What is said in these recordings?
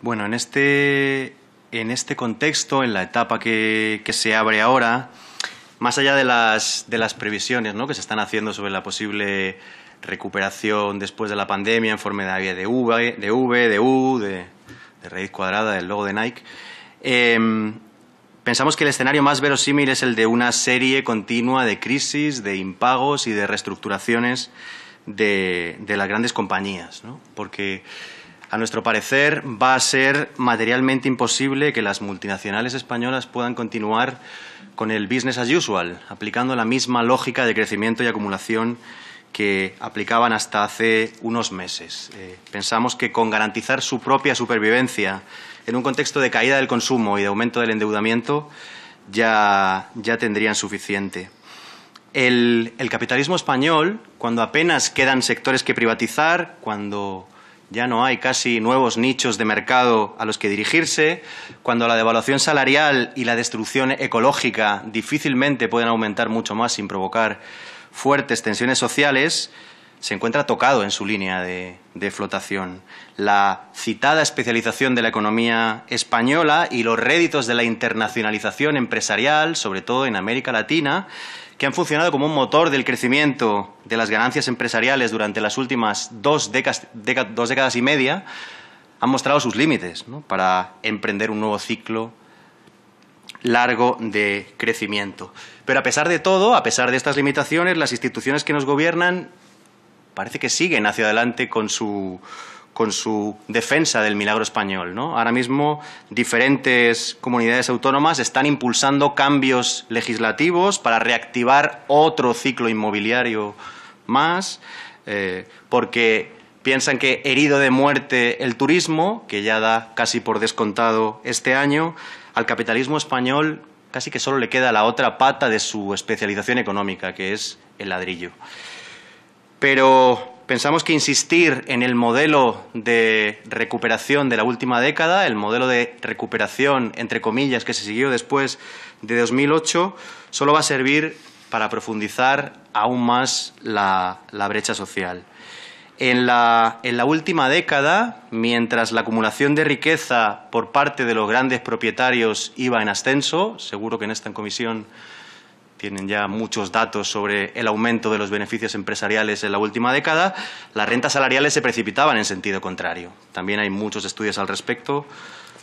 Bueno, en este, en este contexto, en la etapa que, se abre ahora, más allá de las, de las previsiones que se están haciendo sobre la posible recuperación después de la pandemia en forma de, de V, de, v, de U, de, raíz cuadrada, del logo de Nike, em, pensamos que el escenario más verosímil es el de una serie continua de crisis, de impagos y de reestructuraciones de, de las grandes compañías, ¿no? porque a nuestro parecer, va a ser materialmente imposible que las multinacionales españolas puedan continuar con el business as usual, aplicando la misma lógica de crecimiento y acumulación que aplicaban hasta hace unos meses. Eh, pensamos que con garantizar su propia supervivencia en un contexto de caída del consumo y de aumento del endeudamiento ya, tendrían suficiente. el capitalismo español, cuando apenas quedan sectores que privatizar, cuando ya no hay casi nuevos nichos de mercado a los que dirigirse, cuando la devaluación salarial y la destrucción ecológica difícilmente pueden aumentar mucho más sin provocar fuertes tensiones sociales, se encuentra tocado en su línea de, flotación. La citada especialización de la economía española y los réditos de la internacionalización empresarial, sobre todo en América Latina, que han funcionado como un motor del crecimiento de las ganancias empresariales durante las últimas dos, décadas, y media, han mostrado sus límites para emprender un nuevo ciclo largo de crecimiento. Pero a pesar de todo, a pesar de estas limitaciones, las instituciones que nos gobiernan parece que siguen hacia adelante con su, defensa del milagro español. Ahora mismo diferentes comunidades autónomas están impulsando cambios legislativos para reactivar otro ciclo inmobiliario más, eh, porque piensan que herido de muerte el turismo, que ya da casi por descontado este año, al capitalismo español casi que solo le queda la otra pata de su especialización económica, que es el ladrillo pero pensamos que insistir en el modelo de recuperación de la última década, el modelo de recuperación, entre comillas, que se siguió después de 2008, solo va a servir para profundizar aún más la, brecha social. en la, última década, mientras la acumulación de riqueza por parte de los grandes propietarios iba en ascenso, seguro que en esta comisión tienen ya muchos datos sobre el aumento de los beneficios empresariales en la última década, las rentas salariales se precipitaban en sentido contrario. También hay muchos estudios al respecto.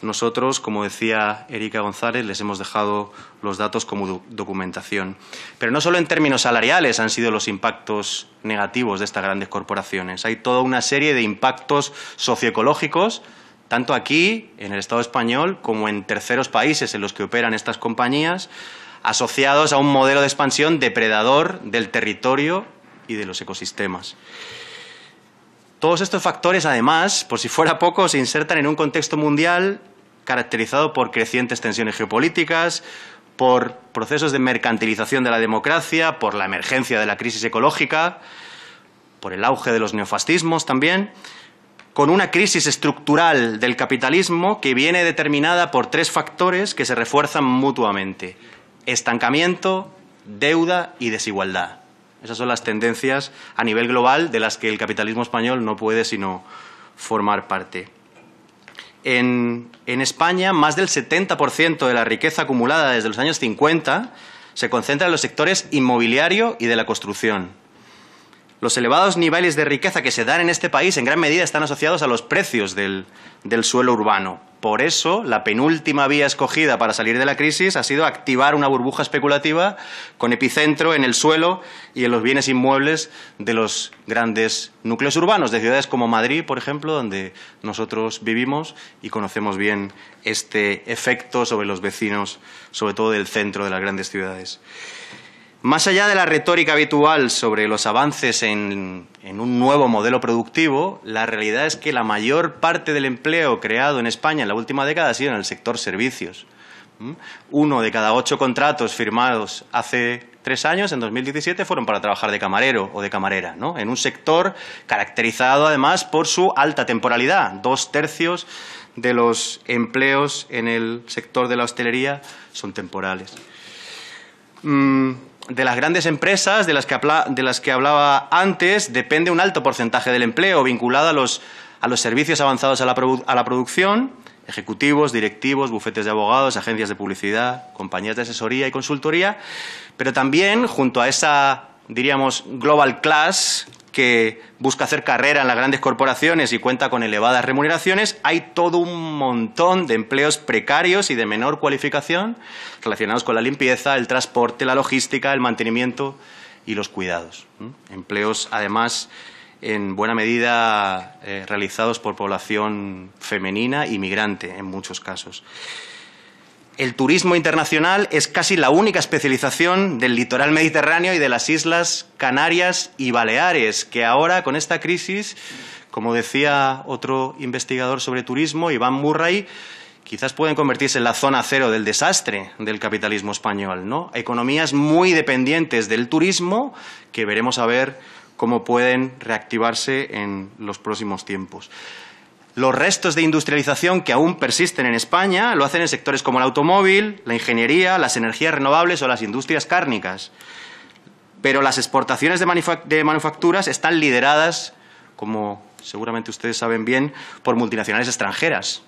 Nosotros, como decía Erika González, les hemos dejado los datos como documentación. Pero no solo en términos salariales han sido los impactos negativos de estas grandes corporaciones. Hay toda una serie de impactos socioecológicos tanto aquí, en el Estado español, como en terceros países en los que operan estas compañías, asociados a un modelo de expansión depredador del territorio y de los ecosistemas. Todos estos factores, además, por si fuera poco, se insertan en un contexto mundial caracterizado por crecientes tensiones geopolíticas, por procesos de mercantilización de la democracia, por la emergencia de la crisis ecológica, por el auge de los neofascismos también, con una crisis estructural del capitalismo que viene determinada por tres factores que se refuerzan mutuamente estancamiento, deuda y desigualdad. Esas son las tendencias a nivel global de las que el capitalismo español no puede sino formar parte. En, España, más del 70% de la riqueza acumulada desde los años 50 se concentra en los sectores inmobiliario y de la construcción. Los elevados niveles de riqueza que se dan en este país en gran medida están asociados a los precios del, suelo urbano. Por eso, la penúltima vía escogida para salir de la crisis ha sido activar una burbuja especulativa con epicentro en el suelo y en los bienes inmuebles de los grandes núcleos urbanos, de ciudades como Madrid, por ejemplo, donde nosotros vivimos y conocemos bien este efecto sobre los vecinos, sobre todo del centro de las grandes ciudades. Más allá de la retórica habitual sobre los avances en, un nuevo modelo productivo, la realidad es que la mayor parte del empleo creado en España en la última década ha sido en el sector servicios. ¿Mm? Uno de cada ocho contratos firmados hace tres años, en 2017, fueron para trabajar de camarero o de camarera, en un sector caracterizado además por su alta temporalidad. Dos tercios de los empleos en el sector de la hostelería son temporales. Mm, de las grandes empresas de las, que hablaba antes depende un alto porcentaje del empleo vinculado a los, a los servicios avanzados a la, a la producción, ejecutivos, directivos, bufetes de abogados, agencias de publicidad, compañías de asesoría y consultoría, pero también junto a esa diríamos, global class, que busca hacer carrera en las grandes corporaciones y cuenta con elevadas remuneraciones, hay todo un montón de empleos precarios y de menor cualificación relacionados con la limpieza, el transporte, la logística, el mantenimiento y los cuidados. Empleos, además, en buena medida eh, realizados por población femenina y migrante en muchos casos el turismo internacional es casi la única especialización del litoral mediterráneo y de las islas Canarias y Baleares, que ahora con esta crisis, como decía otro investigador sobre turismo, Iván Murray, quizás pueden convertirse en la zona cero del desastre del capitalismo español, ¿no? Economías muy dependientes del turismo que veremos a ver cómo pueden reactivarse en los próximos tiempos. Los restos de industrialización que aún persisten en España lo hacen en sectores como el automóvil, la ingeniería, las energías renovables o las industrias cárnicas. Pero las exportaciones de, manufacturas están lideradas, como seguramente ustedes saben bien, por multinacionales extranjeras.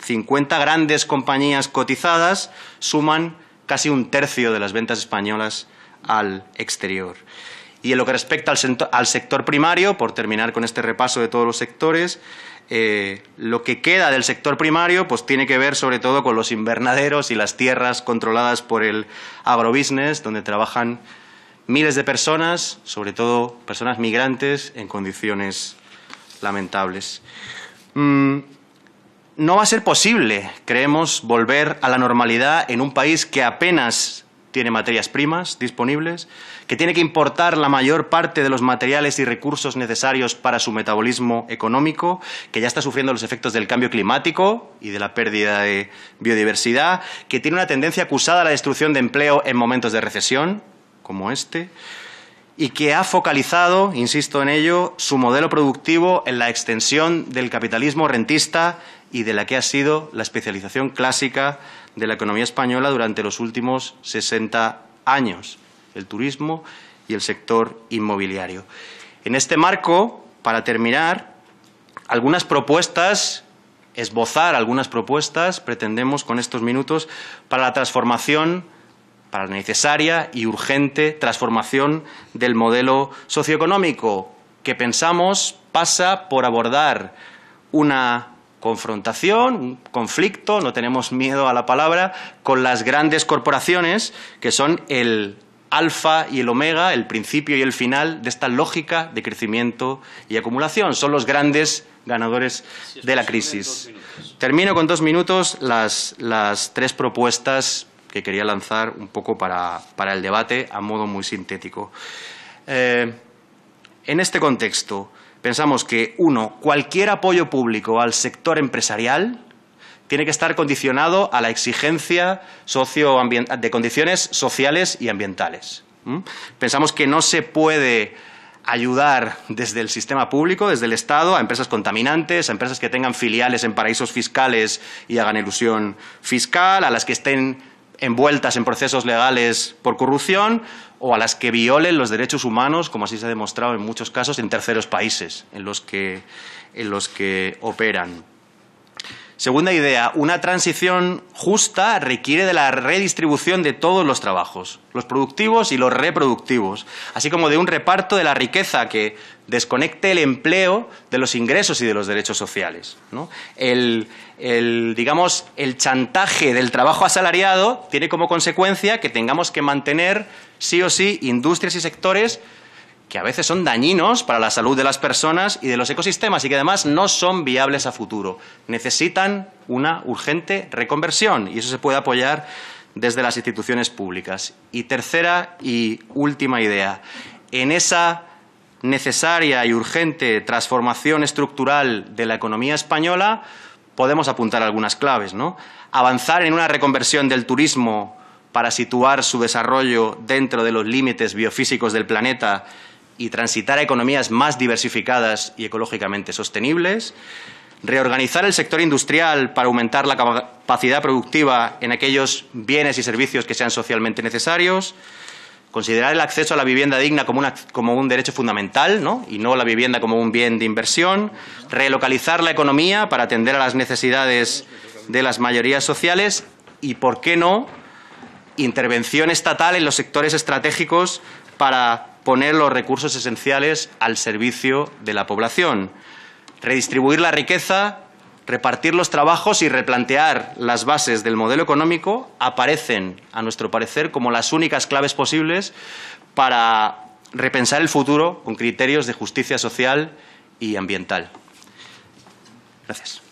50 ¿Mm? grandes compañías cotizadas suman casi un tercio de las ventas españolas al exterior. Y en lo que respecta al sector primario, por terminar con este repaso de todos los sectores, eh, lo que queda del sector primario pues, tiene que ver sobre todo con los invernaderos y las tierras controladas por el agrobusiness, donde trabajan miles de personas, sobre todo personas migrantes, en condiciones lamentables. Mm, no va a ser posible, creemos, volver a la normalidad en un país que apenas tiene materias primas disponibles, que tiene que importar la mayor parte de los materiales y recursos necesarios para su metabolismo económico, que ya está sufriendo los efectos del cambio climático y de la pérdida de biodiversidad, que tiene una tendencia acusada a la destrucción de empleo en momentos de recesión, como este, y que ha focalizado, insisto en ello, su modelo productivo en la extensión del capitalismo rentista y de la que ha sido la especialización clásica de la economía española durante los últimos 60 años, el turismo y el sector inmobiliario. En este marco, para terminar, algunas propuestas, esbozar algunas propuestas, pretendemos con estos minutos, para la transformación para la necesaria y urgente transformación del modelo socioeconómico, que pensamos pasa por abordar una confrontación, conflicto, no tenemos miedo a la palabra, con las grandes corporaciones que son el alfa y el omega, el principio y el final de esta lógica de crecimiento y acumulación. Son los grandes ganadores de la crisis. Termino con dos minutos las, tres propuestas que quería lanzar un poco para, el debate a modo muy sintético. Eh, en este contexto, pensamos que, uno, cualquier apoyo público al sector empresarial tiene que estar condicionado a la exigencia de condiciones sociales y ambientales. Pensamos que no se puede ayudar desde el sistema público, desde el Estado, a empresas contaminantes, a empresas que tengan filiales en paraísos fiscales y hagan ilusión fiscal, a las que estén envueltas en procesos legales por corrupción o a las que violen los derechos humanos, como así se ha demostrado en muchos casos, en terceros países en los que, en los que operan. Segunda idea, una transición justa requiere de la redistribución de todos los trabajos, los productivos y los reproductivos, así como de un reparto de la riqueza que desconecte el empleo de los ingresos y de los derechos sociales. el, digamos, el chantaje del trabajo asalariado tiene como consecuencia que tengamos que mantener sí o sí industrias y sectores que a veces son dañinos para la salud de las personas y de los ecosistemas y que además no son viables a futuro. Necesitan una urgente reconversión y eso se puede apoyar desde las instituciones públicas. Y tercera y última idea. En esa necesaria y urgente transformación estructural de la economía española, podemos apuntar algunas claves. ¿no? Avanzar en una reconversión del turismo para situar su desarrollo dentro de los límites biofísicos del planeta y transitar a economías más diversificadas y ecológicamente sostenibles, reorganizar el sector industrial para aumentar la capacidad productiva en aquellos bienes y servicios que sean socialmente necesarios, considerar el acceso a la vivienda digna como, un derecho fundamental y no la vivienda como un bien de inversión, relocalizar la economía para atender a las necesidades de las mayorías sociales y, por qué no, intervención estatal en los sectores estratégicos para poner los recursos esenciales al servicio de la población, redistribuir la riqueza, repartir los trabajos y replantear las bases del modelo económico aparecen, a nuestro parecer, como las únicas claves posibles para repensar el futuro con criterios de justicia social y ambiental. Gracias.